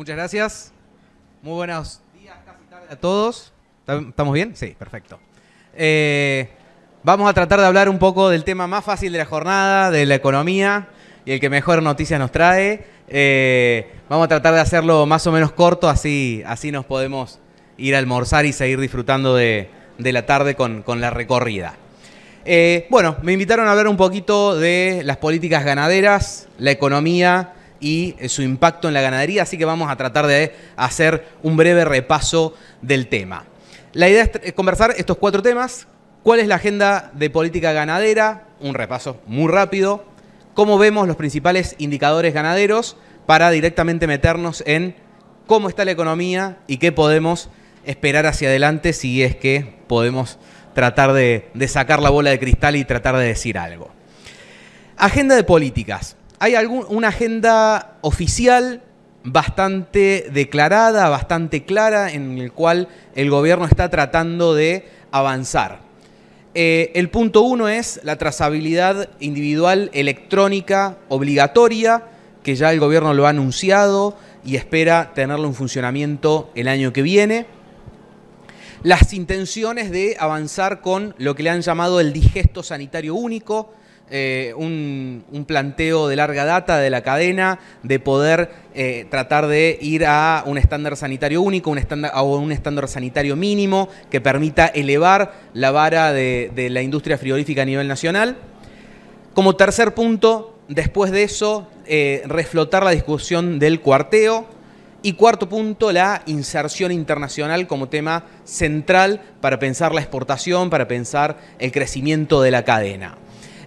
Muchas gracias. Muy buenos días, casi tarde a todos. ¿Estamos bien? Sí, perfecto. Eh, vamos a tratar de hablar un poco del tema más fácil de la jornada, de la economía y el que mejor noticias nos trae. Eh, vamos a tratar de hacerlo más o menos corto, así, así nos podemos ir a almorzar y seguir disfrutando de, la tarde con, la recorrida. Eh, bueno, me invitaron a hablar un poquito de las políticas ganaderas, la economía y su impacto en la ganadería, así que vamos a tratar de hacer un breve repaso del tema. La idea es conversar estos cuatro temas, cuál es la agenda de política ganadera, un repaso muy rápido, cómo vemos los principales indicadores ganaderos para directamente meternos en cómo está la economía y qué podemos esperar hacia adelante si es que podemos tratar de, sacar la bola de cristal y tratar de decir algo. Agenda de políticas hay una agenda oficial bastante declarada, bastante clara, en el cual el gobierno está tratando de avanzar. Eh, el punto uno es la trazabilidad individual electrónica obligatoria, que ya el gobierno lo ha anunciado y espera tenerlo en funcionamiento el año que viene. Las intenciones de avanzar con lo que le han llamado el digesto sanitario único, eh, un, planteo de larga data de la cadena, de poder eh, tratar de ir a un estándar sanitario único, un a un estándar sanitario mínimo que permita elevar la vara de, la industria frigorífica a nivel nacional. Como tercer punto, después de eso, eh, reflotar la discusión del cuarteo. Y cuarto punto, la inserción internacional como tema central para pensar la exportación, para pensar el crecimiento de la cadena.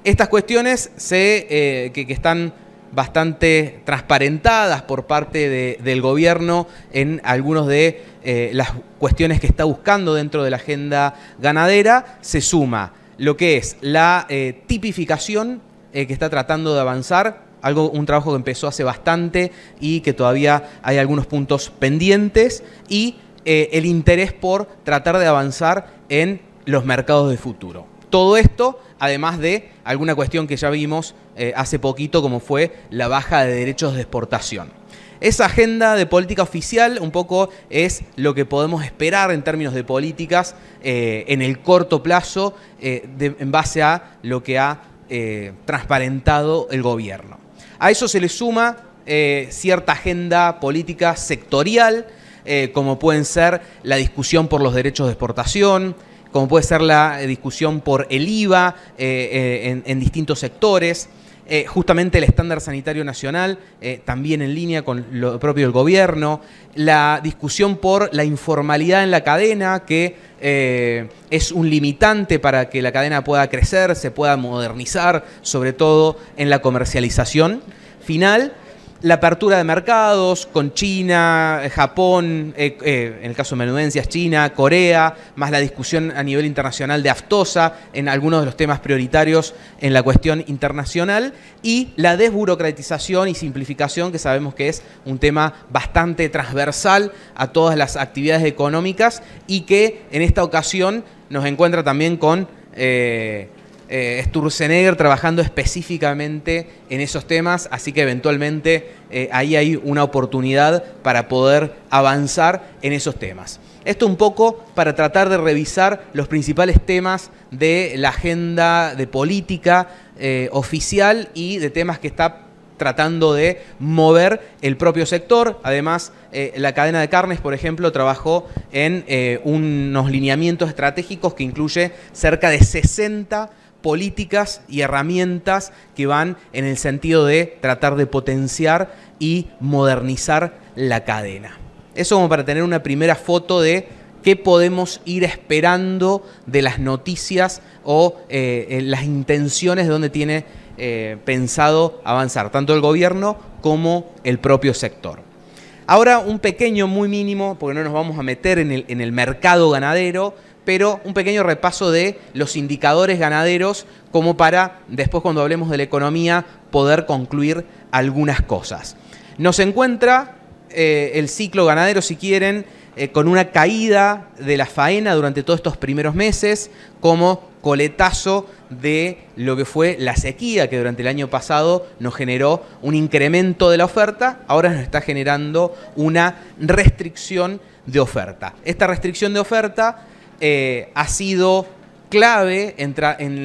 Estas cuestiones se, eh, que, están bastante transparentadas por parte del gobierno en algunas de eh, las cuestiones que está buscando dentro de la agenda ganadera, se suma lo que es la eh, tipificación que está tratando de avanzar, algo, un trabajo que empezó hace bastante y que todavía hay algunos puntos pendientes, y el interés por tratar de avanzar en los mercados de futuro. Todo esto además de alguna cuestión que ya vimos eh, hace poquito, como fue la baja de derechos de exportación. Esa agenda de política oficial un poco es lo que podemos esperar en términos de políticas eh, en el corto plazo eh, en base a lo que ha transparentado el gobierno. A eso se le suma cierta agenda política sectorial, como pueden ser la discusión por los derechos de exportación, como puede ser la eh, discusión por el IVA eh, eh, en, distintos sectores. justamente el estándar sanitario nacional, también en línea con lo propio del gobierno, la discusión por la informalidad en la cadena, que es un limitante para que la cadena pueda crecer, se pueda modernizar, sobre todo en la comercialización final la apertura de mercados con China, eh, Japón, eh, eh, en el caso de menudencias, China, Corea, más la discusión a nivel internacional de aftosa en algunos de los temas prioritarios en la cuestión internacional y la desburocratización y simplificación que sabemos que es un tema bastante transversal a todas las actividades económicas y que en esta ocasión nos encuentra también con... Eh, Sturzenegger trabajando específicamente en esos temas, así que eventualmente eh, ahí hay una oportunidad para poder avanzar en esos temas. Esto un poco para tratar de revisar los principales temas de la agenda de política eh, oficial y de temas que está tratando de mover el propio sector. Además, la cadena de carnes, por ejemplo, trabajó en unos lineamientos estratégicos que incluye cerca de 60 políticas y herramientas que van en el sentido de tratar de potenciar y modernizar la cadena. Eso como para tener una primera foto de qué podemos ir esperando de las noticias o eh, eh, las intenciones de donde tiene eh, pensado avanzar, tanto el gobierno como el propio sector. Ahora un pequeño, muy mínimo, porque no nos vamos a meter en el, en el mercado ganadero, pero un pequeño repaso de los indicadores ganaderos como para después cuando hablemos de la economía poder concluir algunas cosas. Nos encuentra eh, el ciclo ganadero, si quieren, eh, con una caída de la faena durante todos estos primeros meses, como coletazo de lo que fue la sequía que durante el año pasado nos generó un incremento de la oferta, ahora nos está generando una restricción de oferta. Esta restricción de oferta eh, ha sido clave en,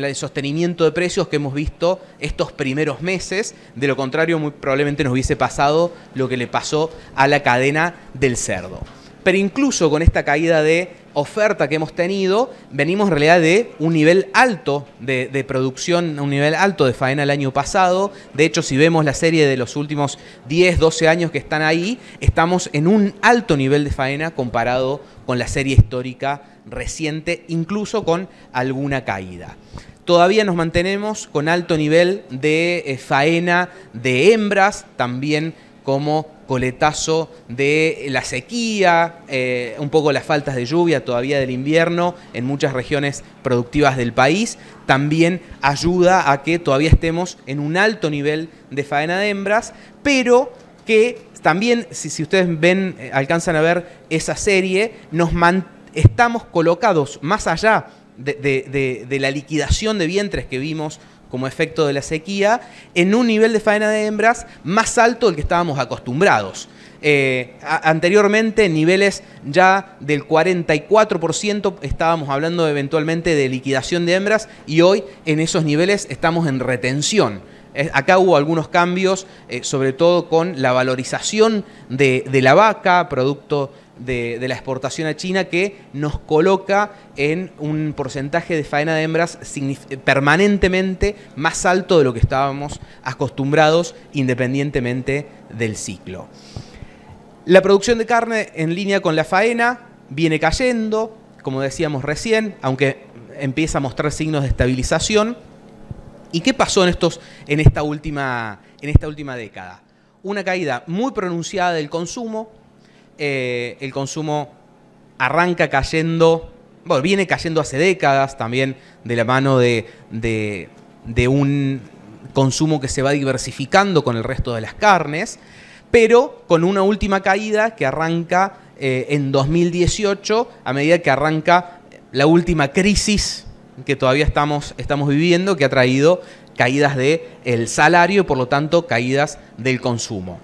el sostenimiento de precios que hemos visto estos primeros meses. De lo contrario, muy probablemente nos hubiese pasado lo que le pasó a la cadena del cerdo. Pero incluso con esta caída de oferta que hemos tenido, venimos en realidad de un nivel alto de, de producción, un nivel alto de faena el año pasado. De hecho, si vemos la serie de los últimos 10, 12 años que están ahí, estamos en un alto nivel de faena comparado con la serie histórica reciente, incluso con alguna caída. Todavía nos mantenemos con alto nivel de eh, faena de hembras, también como coletazo de la sequía, eh, un poco las faltas de lluvia todavía del invierno en muchas regiones productivas del país, también ayuda a que todavía estemos en un alto nivel de faena de hembras, pero que también, si, si ustedes ven, eh, alcanzan a ver esa serie, nos mantiene estamos colocados más allá de, la liquidación de vientres que vimos como efecto de la sequía, en un nivel de faena de hembras más alto del que estábamos acostumbrados. Eh, anteriormente, niveles ya del 44%, estábamos hablando eventualmente de liquidación de hembras y hoy en esos niveles estamos en retención. Eh, acá hubo algunos cambios, eh, sobre todo con la valorización de la vaca, producto de, la exportación a China que nos coloca en un porcentaje de faena de hembras permanentemente más alto de lo que estábamos acostumbrados independientemente del ciclo. La producción de carne en línea con la faena viene cayendo, como decíamos recién, aunque empieza a mostrar signos de estabilización. ¿Y qué pasó en, estos, en, esta última, en esta última década? Una caída muy pronunciada del consumo, eh, el consumo arranca cayendo, bueno, viene cayendo hace décadas también de la mano de, un consumo que se va diversificando con el resto de las carnes, pero con una última caída que arranca eh, en 2018 a medida que arranca la última crisis que todavía estamos, viviendo, que ha traído caídas del el salario y por lo tanto caídas del consumo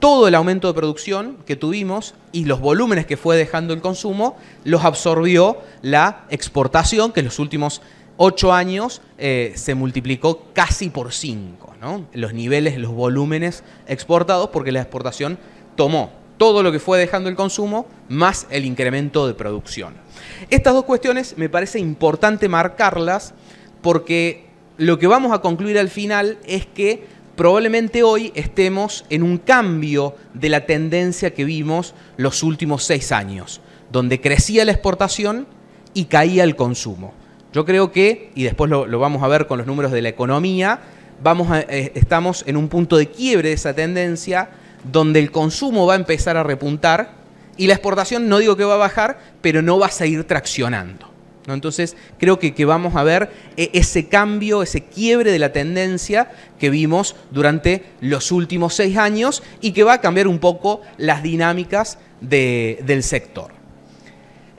todo el aumento de producción que tuvimos y los volúmenes que fue dejando el consumo, los absorbió la exportación, que en los últimos ocho años eh, se multiplicó casi por cinco, ¿no? los niveles, los volúmenes exportados, porque la exportación tomó todo lo que fue dejando el consumo más el incremento de producción. Estas dos cuestiones me parece importante marcarlas porque lo que vamos a concluir al final es que probablemente hoy estemos en un cambio de la tendencia que vimos los últimos seis años, donde crecía la exportación y caía el consumo. Yo creo que, y después lo, vamos a ver con los números de la economía, eh, estamos en un punto de quiebre de esa tendencia, donde el consumo va a empezar a repuntar y la exportación no digo que va a bajar, pero no va a seguir traccionando. Entonces creo que, vamos a ver e, ese cambio, ese quiebre de la tendencia que vimos durante los últimos seis años y que va a cambiar un poco las dinámicas del sector.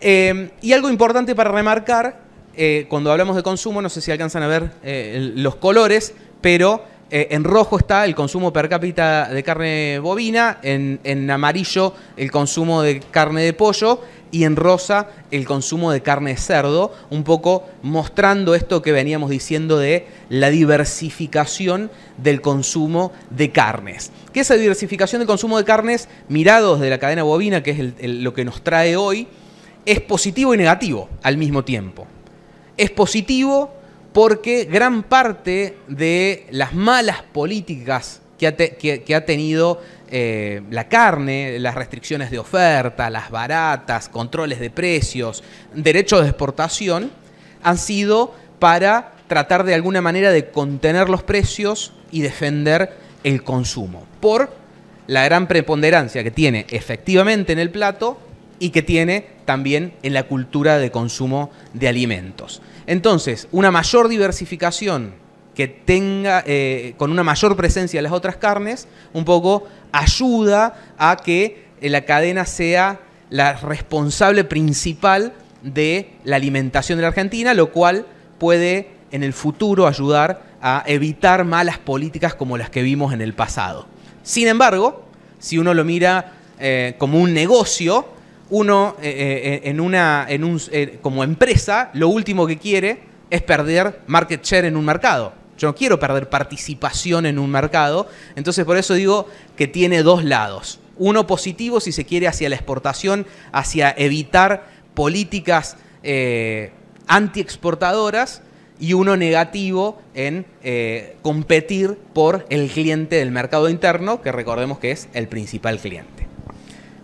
Em, y algo importante para remarcar, eh, cuando hablamos de consumo, no sé si alcanzan a ver eh, los colores, pero eh, en rojo está el consumo per cápita de carne bovina, en, amarillo el consumo de carne de pollo y en rosa el consumo de carne de cerdo, un poco mostrando esto que veníamos diciendo de la diversificación del consumo de carnes. Que esa diversificación del consumo de carnes, mirados de la cadena bovina, que es lo que nos trae hoy, es positivo y negativo al mismo tiempo. Es positivo porque gran parte de las malas políticas que ha, tenido eh, la carne, las restricciones de oferta, las baratas, controles de precios, derechos de exportación, han sido para tratar de alguna manera de contener los precios y defender el consumo, por la gran preponderancia que tiene efectivamente en el plato y que tiene también en la cultura de consumo de alimentos. Entonces, una mayor diversificación que tenga eh, con una mayor presencia de las otras carnes, un poco ayuda a que eh, la cadena sea la responsable principal de la alimentación de la Argentina, lo cual puede en el futuro ayudar a evitar malas políticas como las que vimos en el pasado. Sin embargo, si uno lo mira eh, como un negocio, uno en una, en como empresa, lo último que quiere es perder market share en un mercado. Yo no quiero perder participación en un mercado. Entonces por eso digo que tiene dos lados. Uno positivo si se quiere hacia la exportación, hacia evitar políticas eh, antiexportadoras y uno negativo en eh, competir por el cliente del mercado interno, que recordemos que es el principal cliente.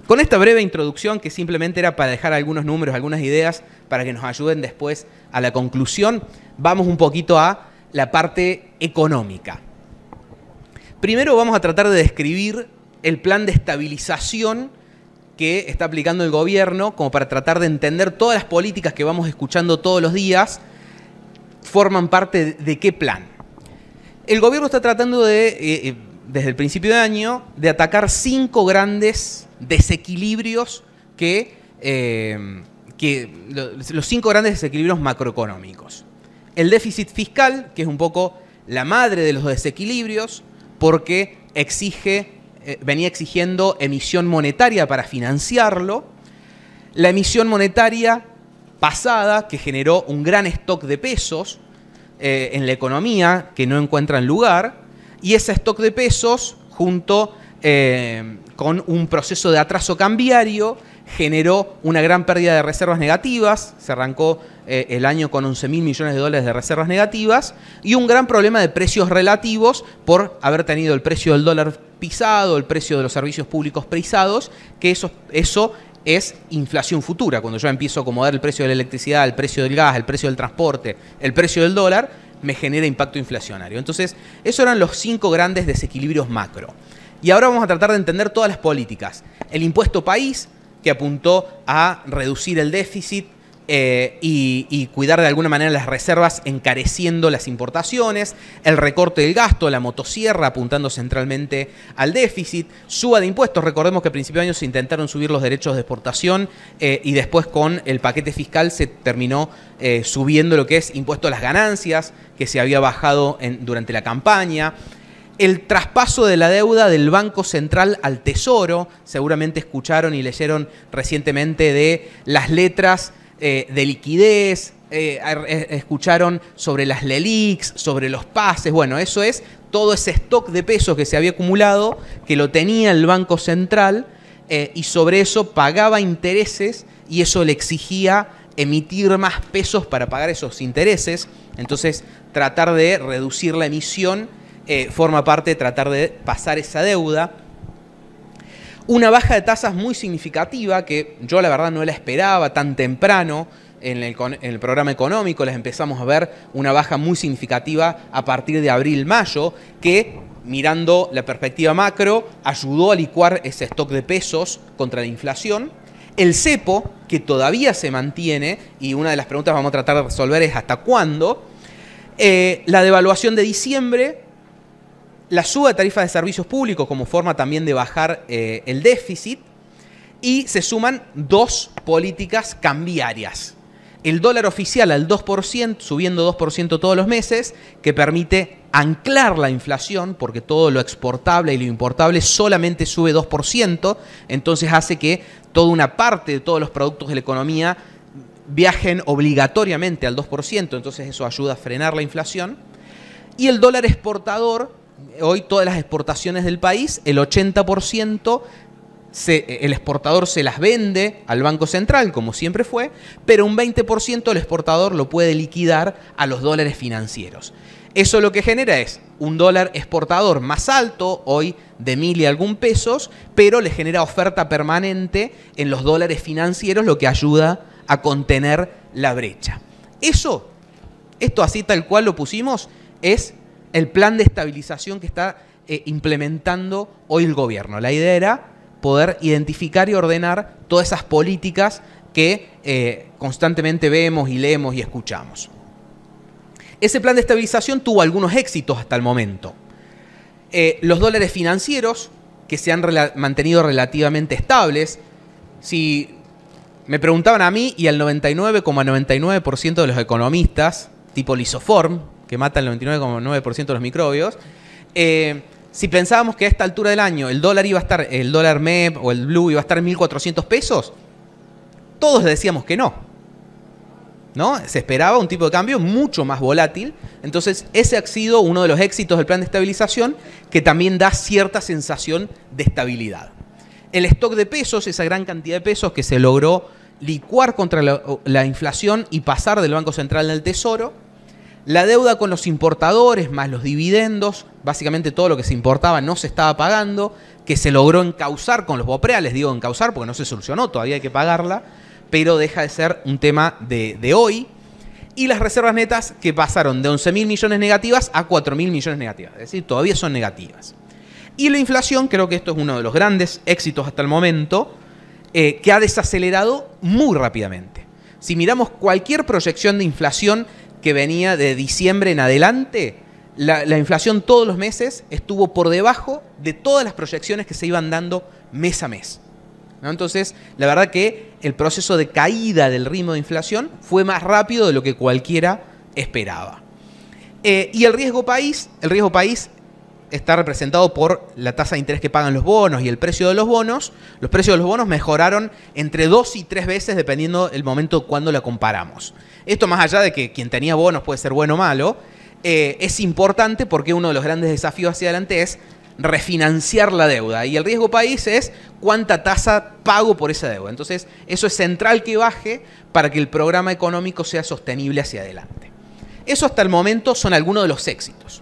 Con esta breve introducción, que simplemente era para dejar algunos números, algunas ideas, para que nos ayuden después a la conclusión, vamos un poquito a la parte económica. Primero vamos a tratar de describir el plan de estabilización que está aplicando el gobierno como para tratar de entender todas las políticas que vamos escuchando todos los días forman parte de qué plan. El gobierno está tratando de, eh, eh, desde el principio de año, de atacar cinco grandes desequilibrios que, eh, que los cinco grandes desequilibrios macroeconómicos. El déficit fiscal, que es un poco la madre de los desequilibrios, porque exige, eh, venía exigiendo emisión monetaria para financiarlo. La emisión monetaria pasada, que generó un gran stock de pesos eh, en la economía, que no encuentran lugar, y ese stock de pesos, junto eh, con un proceso de atraso cambiario, generó una gran pérdida de reservas negativas, se arrancó eh, el año con 11 mil millones de dólares de reservas negativas, y un gran problema de precios relativos por haber tenido el precio del dólar pisado, el precio de los servicios públicos pisados, que eso, eso es inflación futura, cuando yo empiezo a acomodar el precio de la electricidad, el precio del gas, el precio del transporte, el precio del dólar, me genera impacto inflacionario. Entonces, esos eran los cinco grandes desequilibrios macro. Y ahora vamos a tratar de entender todas las políticas. El impuesto país, que apuntó a reducir el déficit, eh, y, cuidar de alguna manera las reservas encareciendo las importaciones, el recorte del gasto, la motosierra apuntando centralmente al déficit, suba de impuestos, recordemos que a principios de año se intentaron subir los derechos de exportación eh, y después con el paquete fiscal se terminó eh, subiendo lo que es impuesto a las ganancias, que se había bajado durante la campaña, el traspaso de la deuda del Banco Central al Tesoro. Seguramente escucharon y leyeron recientemente de las letras eh, de liquidez, eh, eh, escucharon sobre las LELIX, sobre los pases. Bueno, eso es todo ese stock de pesos que se había acumulado, que lo tenía el Banco Central y sobre eso pagaba intereses y eso le exigía emitir más pesos para pagar esos intereses. Entonces, tratar de reducir la emisión eh, forma parte de tratar de pasar esa deuda. Una baja de tasas muy significativa que yo la verdad no la esperaba tan temprano. En el, programa económico les empezamos a ver una baja muy significativa a partir de abril-mayo, que mirando la perspectiva macro ayudó a licuar ese stock de pesos contra la inflación. El cepo, que todavía se mantiene, y una de las preguntas que vamos a tratar de resolver es hasta cuándo. Eh, la devaluación de diciembre, la suba de tarifa de servicios públicos como forma también de bajar eh, el déficit y se suman dos políticas cambiarias. El dólar oficial al 2%, subiendo 2% todos los meses, que permite anclar la inflación, porque todo lo exportable y lo importable solamente sube 2%, entonces hace que toda una parte de todos los productos de la economía viajen obligatoriamente al 2%, entonces eso ayuda a frenar la inflación. Y el dólar exportador hoy todas las exportaciones del país, el 80%... el exportador se las vende al Banco Central, como siempre fue, pero un 20% el exportador lo puede liquidar a los dólares financieros. Eso lo que genera es un dólar exportador más alto, hoy de mil y algún pesos, pero le genera oferta permanente en los dólares financieros, lo que ayuda a contener la brecha. Eso, esto así tal cual lo pusimos, es el plan de estabilización que está eh, implementando hoy el gobierno. La idea era poder identificar y ordenar todas esas políticas que eh, constantemente vemos y leemos y escuchamos. Ese plan de estabilización tuvo algunos éxitos hasta el momento. Eh, los dólares financieros, que se han mantenido relativamente estables, si me preguntaban a mí y al 99,99% de los economistas, tipo Lisoform, que mata el 99,9% de los microbios. Eh, si pensábamos que a esta altura del año el dólar iba a estar, el dólar MEP o el Blue iba a estar 1.400 pesos, todos decíamos que no. ¿No? Se esperaba un tipo de cambio mucho más volátil. Entonces, ese ha sido uno de los éxitos del plan de estabilización que también da cierta sensación de estabilidad. El stock de pesos, esa gran cantidad de pesos que se logró licuar contra la, la inflación y pasar del Banco Central al Tesoro, la deuda con los importadores, más los dividendos, básicamente todo lo que se importaba no se estaba pagando, que se logró encauzar con los bopreales, digo encauzar porque no se solucionó, todavía hay que pagarla, pero deja de ser un tema de, hoy. Y las reservas netas que pasaron de 11 millones negativas a 4 millones negativas, es decir, todavía son negativas. Y la inflación, creo que esto es uno de los grandes éxitos hasta el momento, eh, que ha desacelerado muy rápidamente. Si miramos cualquier proyección de inflación que venía de diciembre en adelante, la, inflación todos los meses estuvo por debajo de todas las proyecciones que se iban dando mes a mes. Entonces, la verdad que el proceso de caída del ritmo de inflación fue más rápido de lo que cualquiera esperaba. Eh, y el riesgo país, el riesgo país está representado por la tasa de interés que pagan los bonos y el precio de los bonos. Los precios de los bonos mejoraron entre dos y tres veces dependiendo el momento cuando la comparamos. Esto más allá de que quien tenía bonos puede ser bueno o malo, eh, es importante porque uno de los grandes desafíos hacia adelante es refinanciar la deuda. Y el riesgo país es cuánta tasa pago por esa deuda. Entonces, eso es central que baje para que el programa económico sea sostenible hacia adelante. Eso hasta el momento son algunos de los éxitos.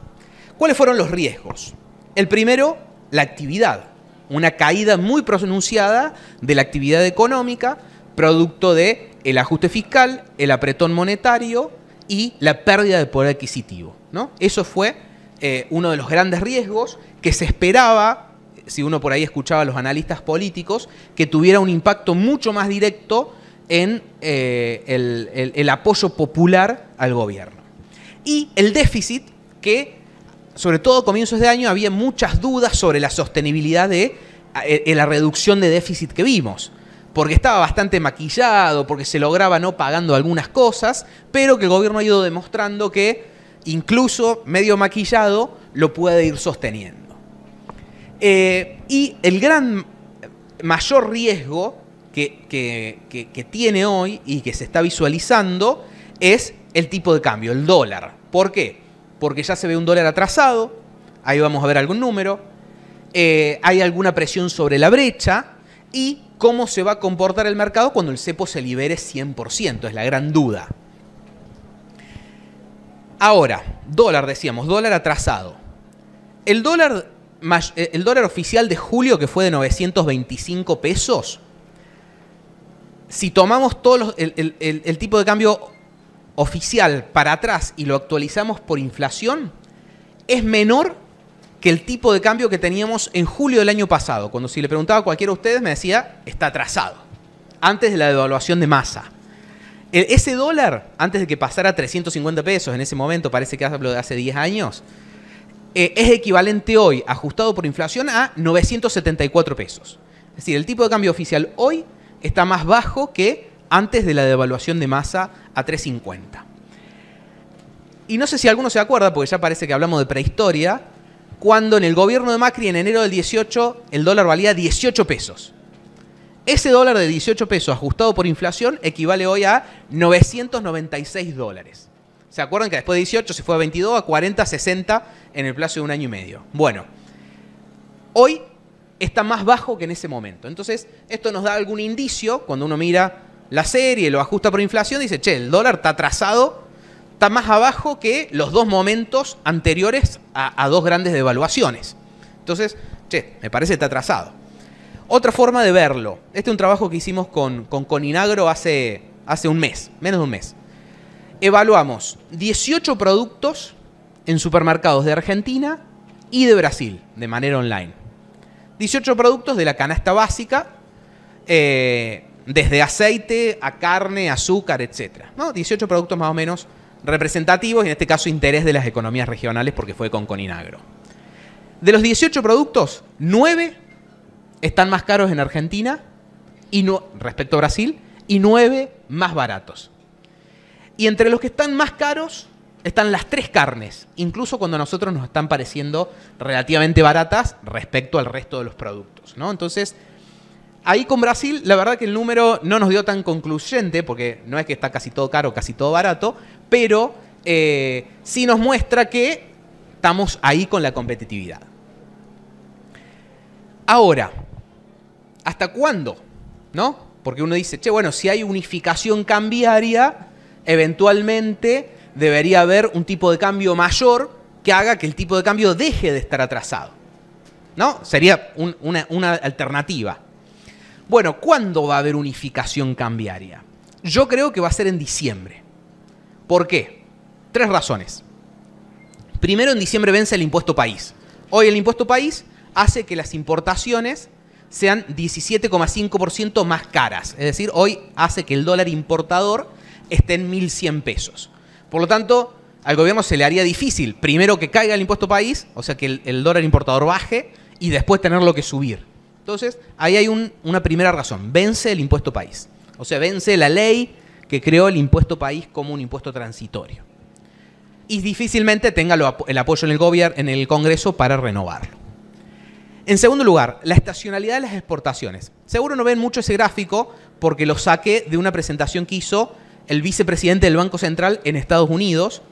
¿Cuáles fueron los riesgos? El primero, la actividad. Una caída muy pronunciada de la actividad económica, producto de ajuste fiscal, el apretón monetario y la pérdida de poder adquisitivo. ¿no? Eso fue eh, uno de los grandes riesgos que se esperaba, si uno por ahí escuchaba a los analistas políticos, que tuviera un impacto mucho más directo en eh, el, el apoyo popular al gobierno. Y el déficit que sobre todo comienzos de año, había muchas dudas sobre la sostenibilidad de, eh, eh, la reducción de déficit que vimos. Porque estaba bastante maquillado, porque se lograba no pagando algunas cosas, pero que el gobierno ha ido demostrando que, incluso medio maquillado, lo puede ir sosteniendo. Eh, y el gran mayor riesgo que, que tiene hoy y que se está visualizando es el tipo de cambio, el dólar. ¿Por qué? porque ya se ve un dólar atrasado, ahí vamos a ver algún número, eh, hay alguna presión sobre la brecha y cómo se va a comportar el mercado cuando el cepo se libere 100%, es la gran duda. Ahora, dólar, decíamos, dólar atrasado. El dólar, eh, el dólar oficial de julio, que fue de 925 pesos, si tomamos todos el, tipo de cambio oficial para atrás y lo actualizamos por inflación, es menor que el tipo de cambio que teníamos en julio del año pasado. Cuando si le preguntaba a cualquiera de ustedes me decía, está atrasado, antes de la devaluación de masa. E, ese dólar, antes de que pasara 350 pesos en ese momento, parece que hablo de hace 10 años, eh, es equivalente hoy, ajustado por inflación, a 974 pesos. Es decir, el tipo de cambio oficial hoy está más bajo que antes de la devaluación de masa a 350. Y no sé si alguno se acuerda, porque ya parece que hablamos de prehistoria, cuando en el gobierno de Macri en enero del 18 el dólar valía 18 pesos. Ese dólar de 18 pesos ajustado por inflación equivale hoy a 996 dólares. ¿Se acuerdan que después de 18 se fue a 22, a 40, 60 en el plazo de un año y medio? Bueno, hoy está más bajo que en ese momento. Entonces, esto nos da algún indicio cuando uno mira la serie, lo ajusta por inflación, dice, che, el dólar está atrasado, está más abajo que los dos momentos anteriores a, dos grandes devaluaciones. Entonces, che, me parece que está atrasado. Otra forma de verlo. Este es un trabajo que hicimos con, Coninagro hace, hace un mes, menos de un mes. Evaluamos 18 productos en supermercados de Argentina y de Brasil, de manera online. 18 productos de la canasta básica, eh, desde aceite a carne, azúcar, etc. 18 productos más o menos representativos y en este caso interés de las economías regionales porque fue con Coninagro. De los 18 productos, 9 están más caros en Argentina y respecto a Brasil y 9 más baratos. Y entre los que están más caros están las tres carnes, incluso cuando a nosotros nos están pareciendo relativamente baratas respecto al resto de los productos. Entonces, ahí con Brasil, la verdad que el número no nos dio tan concluyente, porque no es que está casi todo caro, casi todo barato, pero eh, sí nos muestra que estamos ahí con la competitividad. Ahora, ¿hasta cuándo? ¿No? Porque uno dice, che, bueno, si hay unificación cambiaria, eventualmente debería haber un tipo de cambio mayor que haga que el tipo de cambio deje de estar atrasado. ¿No? Sería una alternativa. Bueno, ¿cuándo va a haber unificación cambiaria? Yo creo que va a ser en diciembre. ¿Por qué? Tres razones. Primero, en diciembre vence el impuesto país. Hoy el impuesto país hace que las importaciones sean 17,5% más caras. Es decir, hoy hace que el dólar importador esté en 1.100 pesos. Por lo tanto, al gobierno se le haría difícil, primero que caiga el impuesto país, o sea, que el, el dólar importador baje, y después tenerlo que subir. Entonces, ahí hay una primera razón. Vence el impuesto país. O sea, vence la ley que creó el impuesto país como un impuesto transitorio. Y difícilmente tenga el apoyo en el, gobierno, en el Congreso para renovarlo. En segundo lugar, la estacionalidad de las exportaciones. Seguro no ven mucho ese gráfico porque lo saqué de una presentación que hizo el vicepresidente del Banco Central en Estados Unidos,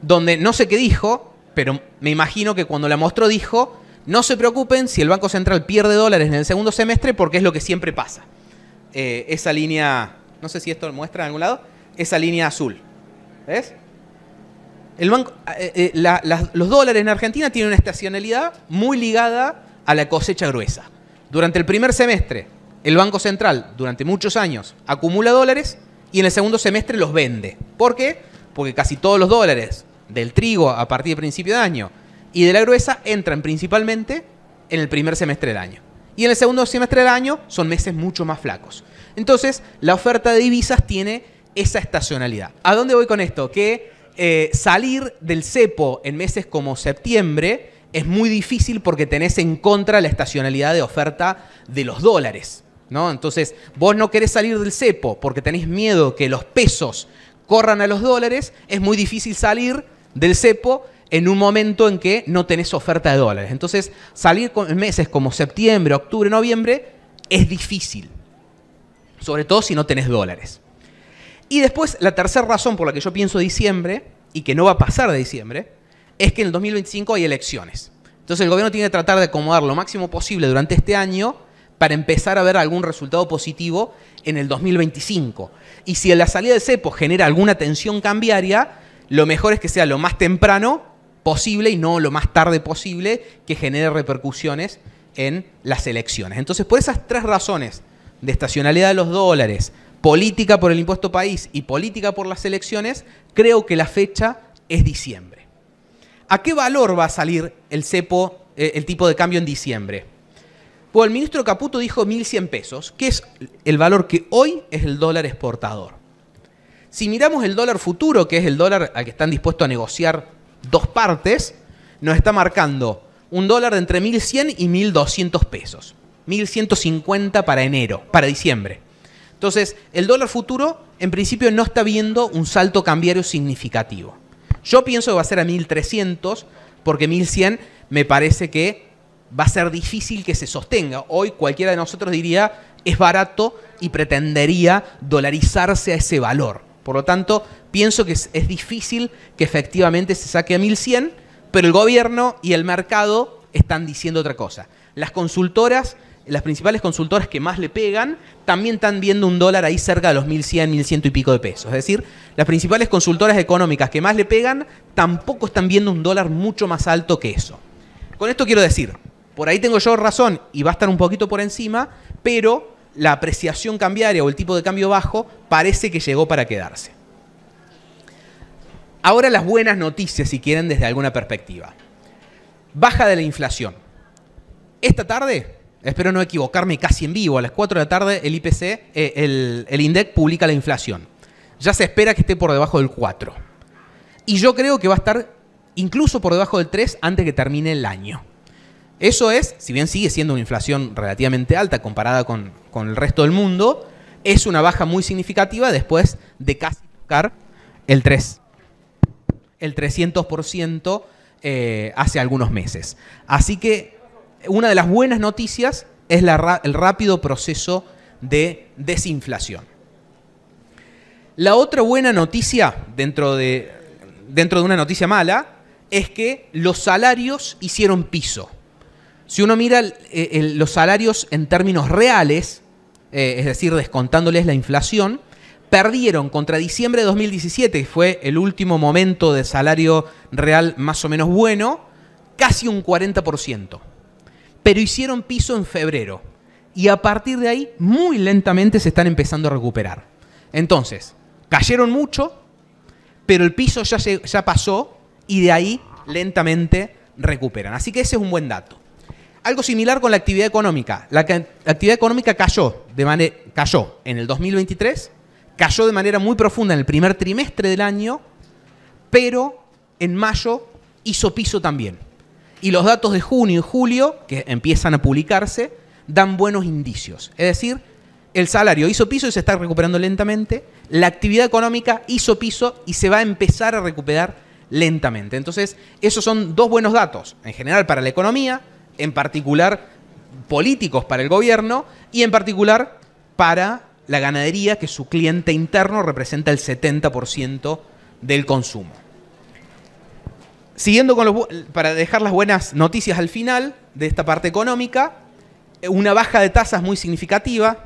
donde no sé qué dijo, pero me imagino que cuando la mostró dijo no se preocupen si el Banco Central pierde dólares en el segundo semestre porque es lo que siempre pasa. Eh, esa línea, no sé si esto lo muestra en algún lado, esa línea azul. ¿Ves? El banco, eh, eh, los dólares en Argentina tienen una estacionalidad muy ligada a la cosecha gruesa. Durante el primer semestre, el Banco Central, durante muchos años, acumula dólares y en el segundo semestre los vende. ¿Por qué? Porque casi todos los dólares del trigo a partir de principio de año y de la gruesa entran principalmente en el primer semestre del año. Y en el segundo semestre del año son meses mucho más flacos. Entonces, la oferta de divisas tiene esa estacionalidad. ¿A dónde voy con esto? Que eh, salir del cepo en meses como septiembre es muy difícil porque tenés en contra la estacionalidad de oferta de los dólares. ¿no? Entonces, vos no querés salir del cepo porque tenés miedo que los pesos corran a los dólares, es muy difícil salir del cepo en un momento en que no tenés oferta de dólares. Entonces, salir con meses como septiembre, octubre, noviembre es difícil. Sobre todo si no tenés dólares. Y después, la tercera razón por la que yo pienso diciembre, y que no va a pasar de diciembre, es que en el 2025 hay elecciones. Entonces el gobierno tiene que tratar de acomodar lo máximo posible durante este año para empezar a ver algún resultado positivo en el 2025. Y si la salida del CEPO genera alguna tensión cambiaria, lo mejor es que sea lo más temprano posible y no lo más tarde posible que genere repercusiones en las elecciones. Entonces, por esas tres razones de estacionalidad de los dólares, política por el impuesto país y política por las elecciones, creo que la fecha es diciembre. ¿A qué valor va a salir el cepo, eh, el tipo de cambio en diciembre? Pues el ministro Caputo dijo 1.100 pesos, que es el valor que hoy es el dólar exportador. Si miramos el dólar futuro, que es el dólar al que están dispuestos a negociar dos partes, nos está marcando un dólar de entre 1.100 y 1.200 pesos. 1.150 para enero, para diciembre. Entonces, el dólar futuro en principio no está viendo un salto cambiario significativo. Yo pienso que va a ser a 1.300, porque 1.100 me parece que va a ser difícil que se sostenga. Hoy cualquiera de nosotros diría, es barato y pretendería dolarizarse a ese valor. Por lo tanto, pienso que es, difícil que efectivamente se saque a 1100, pero el gobierno y el mercado están diciendo otra cosa. Las consultoras las principales consultoras que más le pegan también están viendo un dólar ahí cerca de los 1100, 1100 y pico de pesos. Es decir, las principales consultoras económicas que más le pegan tampoco están viendo un dólar mucho más alto que eso. Con esto quiero decir, por ahí tengo yo razón y va a estar un poquito por encima, pero la apreciación cambiaria o el tipo de cambio bajo parece que llegó para quedarse. Ahora las buenas noticias, si quieren, desde alguna perspectiva. Baja de la inflación. Esta tarde, espero no equivocarme casi en vivo, a las 4 de la tarde el IPC, eh, el, el INDEC publica la inflación. Ya se espera que esté por debajo del 4. Y yo creo que va a estar incluso por debajo del 3 antes que termine el año. Eso es, si bien sigue siendo una inflación relativamente alta comparada con, el resto del mundo, es una baja muy significativa después de casi tocar el 3, el 300% eh, hace algunos meses. Así que una de las buenas noticias es el rápido proceso de desinflación. La otra buena noticia dentro de, dentro de una noticia mala es que los salarios hicieron piso. Si uno mira eh, los salarios en términos reales, eh, es decir, descontándoles la inflación, perdieron contra diciembre de 2017, que fue el último momento de salario real más o menos bueno, casi un 40%. Pero hicieron piso en febrero. Y a partir de ahí, muy lentamente se están empezando a recuperar. Entonces, cayeron mucho, pero el piso ya, ya pasó y de ahí lentamente recuperan. Así que ese es un buen dato algo similar con la actividad económica. La, actividad económica cayó, de cayó en el 2023, cayó de manera muy profunda en el primer trimestre del año, pero en mayo hizo piso también. Y los datos de junio y julio, que empiezan a publicarse, dan buenos indicios. Es decir, el salario hizo piso y se está recuperando lentamente, la actividad económica hizo piso y se va a empezar a recuperar lentamente. Entonces, esos son dos buenos datos, en general para la economía, en particular políticos para el gobierno y en particular para la ganadería, que su cliente interno representa el 70% del consumo. Siguiendo con los, para dejar las buenas noticias al final de esta parte económica, una baja de tasas muy significativa,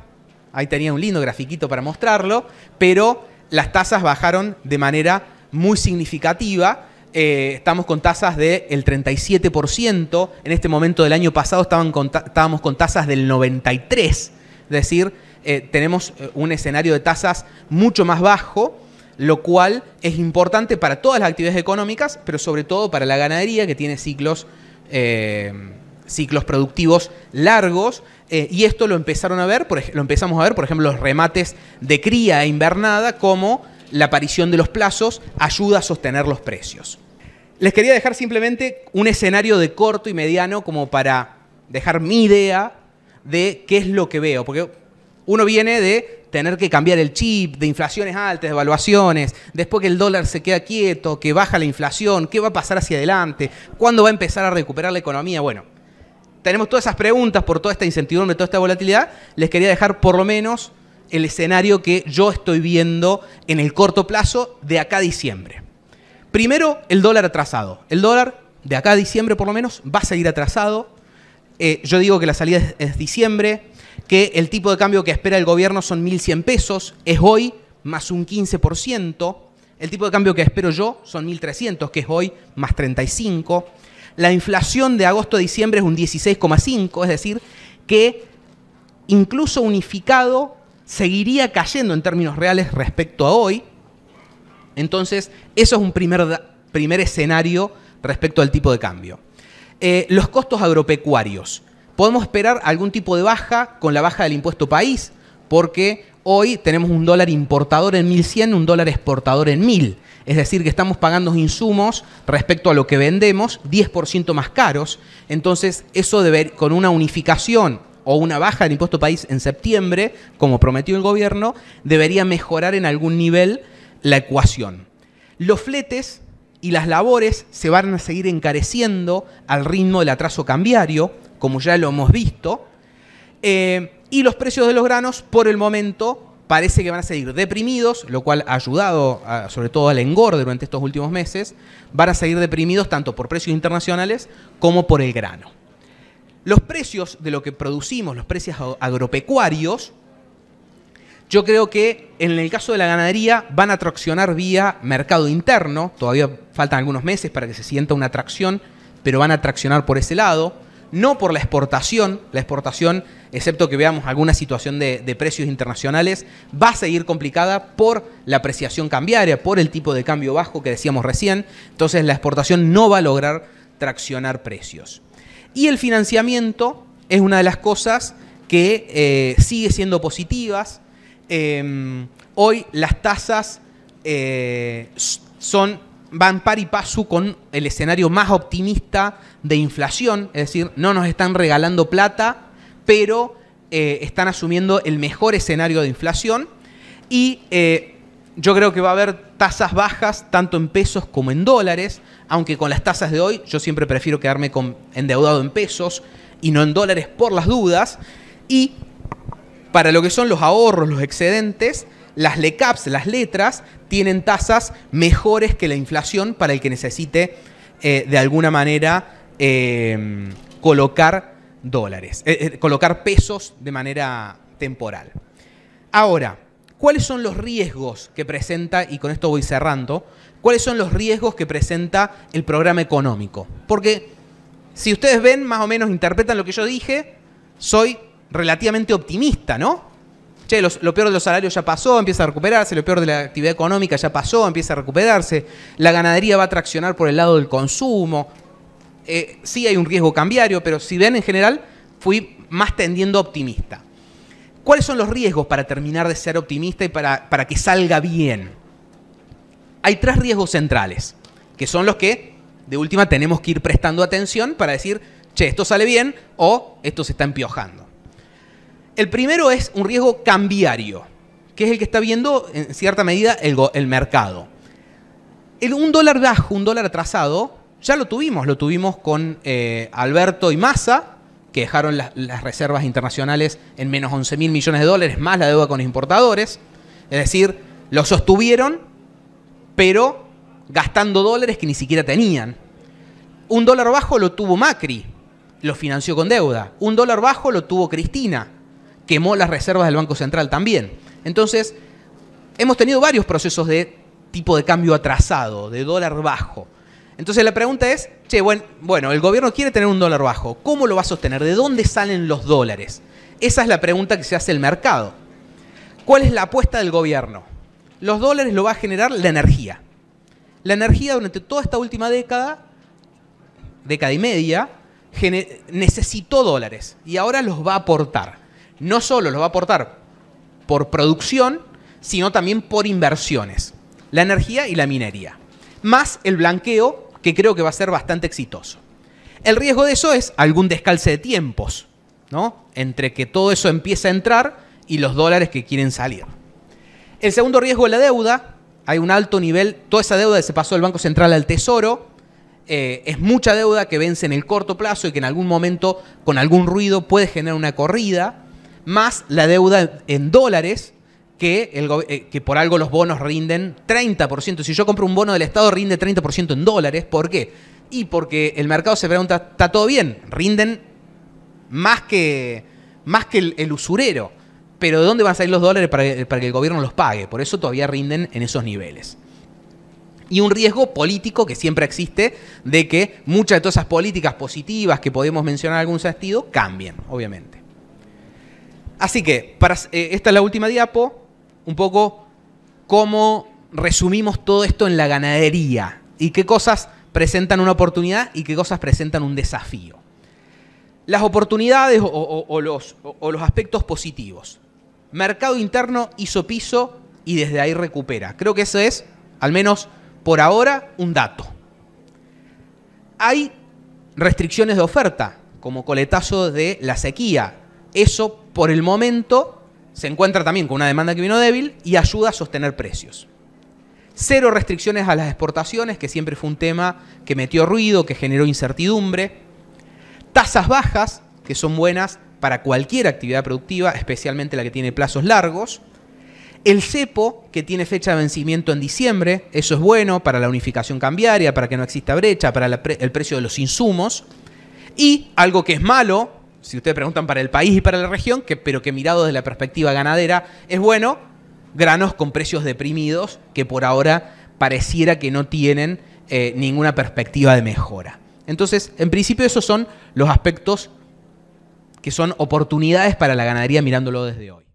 ahí tenía un lindo grafiquito para mostrarlo, pero las tasas bajaron de manera muy significativa eh, estamos con tasas del 37%, en este momento del año pasado estábamos con tasas del 93%, es decir, eh, tenemos eh, un escenario de tasas mucho más bajo, lo cual es importante para todas las actividades económicas, pero sobre todo para la ganadería que tiene ciclos... ciclos productivos largos y esto lo empezaron a ver, lo empezamos a ver, por ejemplo, los remates de cría e invernada como la aparición de los plazos ayuda a sostener los precios. Les quería dejar simplemente un escenario de corto y mediano como para dejar mi idea de qué es lo que veo, porque uno viene de tener que cambiar el chip, de inflaciones altas, de evaluaciones, después que el dólar se queda quieto, que baja la inflación, qué va a pasar hacia adelante, cuándo va a empezar a recuperar la economía. Bueno, tenemos todas esas preguntas por toda esta incertidumbre, toda esta volatilidad. Les quería dejar por lo menos el escenario que yo estoy viendo en el corto plazo de acá a diciembre. Primero, el dólar atrasado. El dólar de acá a diciembre por lo menos va a seguir atrasado. Eh, yo digo que la salida es, es, diciembre, que el tipo de cambio que espera el gobierno son 1.100 pesos, es hoy más un 15%. El tipo de cambio que espero yo son 1.300, que es hoy más 35. La inflación de agosto a diciembre es un 16,5, es decir, que incluso unificado seguiría cayendo en términos reales respecto a hoy. Entonces, eso es un primer, primer escenario respecto al tipo de cambio. Eh, los costos agropecuarios. Podemos esperar algún tipo de baja con la baja del impuesto país, porque hoy tenemos un dólar importador en 1100, un dólar exportador en 1000. Es decir, que estamos pagando insumos respecto a lo que vendemos 10% más caros. Entonces, eso debe, con una unificación o una baja del impuesto país en septiembre, como prometió el gobierno, debería mejorar en algún nivel la ecuación. Los fletes y las labores se van a seguir encareciendo al ritmo del atraso cambiario, como ya lo hemos visto, eh, y los precios de los granos por el momento parece que van a seguir deprimidos, lo cual ha ayudado sobre todo al engorde durante estos últimos meses, van a seguir deprimidos tanto por precios internacionales como por el grano los precios de lo que producimos, los precios agropecuarios, yo creo que en el caso de la ganadería van a traccionar vía mercado interno, todavía faltan algunos meses para que se sienta una tracción, pero van a traccionar por ese lado, no por la exportación, la exportación, excepto que veamos alguna situación de, precios internacionales, va a seguir complicada por la apreciación cambiaria, por el tipo de cambio bajo que decíamos recién, entonces la exportación no va a lograr traccionar precios. Y el financiamiento es una de las cosas que eh, sigue siendo positivas. Em, hoy las tasas eh, son, van par y paso con el escenario más optimista de inflación, es decir, no nos están regalando plata, pero eh, están asumiendo el mejor escenario de inflación. Y yo creo que va a haber tasas bajas tanto en pesos como en dólares, aunque con las tasas de hoy yo siempre prefiero quedarme con, endeudado en pesos y no en dólares por las dudas. Y para lo que son los ahorros, los excedentes, las LECAPs, las letras, tienen tasas mejores que la inflación para el que necesite eh, de alguna manera em, colocar dólares, eh, eh, colocar pesos de manera temporal. Ahora, ¿cuáles son los riesgos que presenta, y con esto voy cerrando, cuáles son los riesgos que presenta el programa económico? Porque si ustedes ven, más o menos interpretan lo que yo dije, soy relativamente optimista, ¿no? Che, lo peor de los salarios ya pasó, empieza a recuperarse, lo peor de la actividad económica ya pasó, empieza a recuperarse, la ganadería va a traccionar por el lado del consumo, eh, sí hay un riesgo cambiario, pero si ven en general, fui más tendiendo optimista. ¿Cuáles son los riesgos para terminar de ser optimista y para, que salga bien? Hay tres riesgos centrales, que son los que de última tenemos que ir prestando atención para decir, che, esto sale bien o esto se está empiojando. El primero es un riesgo cambiario, que es el que está viendo en cierta medida el, mercado. El, un dólar bajo, un dólar atrasado, ya lo tuvimos, lo tuvimos con eh, Alberto y Massa, que dejaron las, reservas internacionales en menos 11 mil millones de dólares, más la deuda con los importadores. Es decir, lo sostuvieron, pero gastando dólares que ni siquiera tenían. Un dólar bajo lo tuvo Macri, lo financió con deuda. Un dólar bajo lo tuvo Cristina, quemó las reservas del Banco Central también. Entonces, hemos tenido varios procesos de tipo de cambio atrasado, de dólar bajo. Entonces la pregunta es, che, bueno, bueno, el gobierno quiere tener un dólar bajo, ¿cómo lo va a sostener? ¿De dónde salen los dólares? Esa es la pregunta que se hace el mercado. ¿Cuál es la apuesta del gobierno? Los dólares lo va a generar la energía. La energía durante toda esta última década, década y media, necesitó dólares y ahora los va a aportar. No solo los va a aportar por producción, sino también por inversiones. La energía y la minería. Más el blanqueo que creo que va a ser bastante exitoso. El riesgo de eso es algún descalce de tiempos, ¿no? Entre que todo eso empieza a entrar y los dólares que quieren salir. El segundo riesgo es la deuda. Hay un alto nivel, toda esa deuda se pasó del Banco Central al Tesoro. Eh, es mucha deuda que vence en el corto plazo y que en algún momento, con algún ruido, puede generar una corrida. Más la deuda en dólares, eh, que, por algo los bonos rinden 30%. Si yo compro un bono del Estado, rinde 30% en dólares. ¿Por qué? Y porque el mercado se pregunta, ¿está todo bien? Rinden más que, más que el, usurero. Pero ¿de dónde van a salir los dólares para, que el gobierno los pague? Por eso todavía rinden en esos niveles y un riesgo político que siempre existe de que muchas de todas esas políticas positivas que podemos mencionar en algún sentido cambien, obviamente. Así que, eh, esta es la última diapo un poco cómo resumimos todo esto en la ganadería y qué cosas presentan una oportunidad y qué cosas presentan un desafío. Las oportunidades o, los, los, aspectos positivos. Mercado interno hizo piso y desde ahí recupera. Creo que eso es, al menos por ahora, un dato. Hay restricciones de oferta, como coletazo de la sequía. Eso, por el momento, se encuentra también con una demanda que vino débil y ayuda a sostener precios. Cero restricciones a las exportaciones, que siempre fue un tema que metió ruido, que generó incertidumbre. Tasas bajas, que son buenas para cualquier actividad productiva, especialmente la que tiene plazos largos. El cepo, que tiene fecha de vencimiento en diciembre, eso es bueno para la unificación cambiaria, para que no exista brecha, para el precio de los insumos. Y algo que es malo, si ustedes preguntan para el país y para la región, que, pero que mirado desde la perspectiva ganadera es bueno, granos con precios deprimidos que por ahora pareciera que no tienen eh, ninguna perspectiva de mejora. Entonces, en principio esos son los aspectos que son oportunidades para la ganadería mirándolo desde hoy.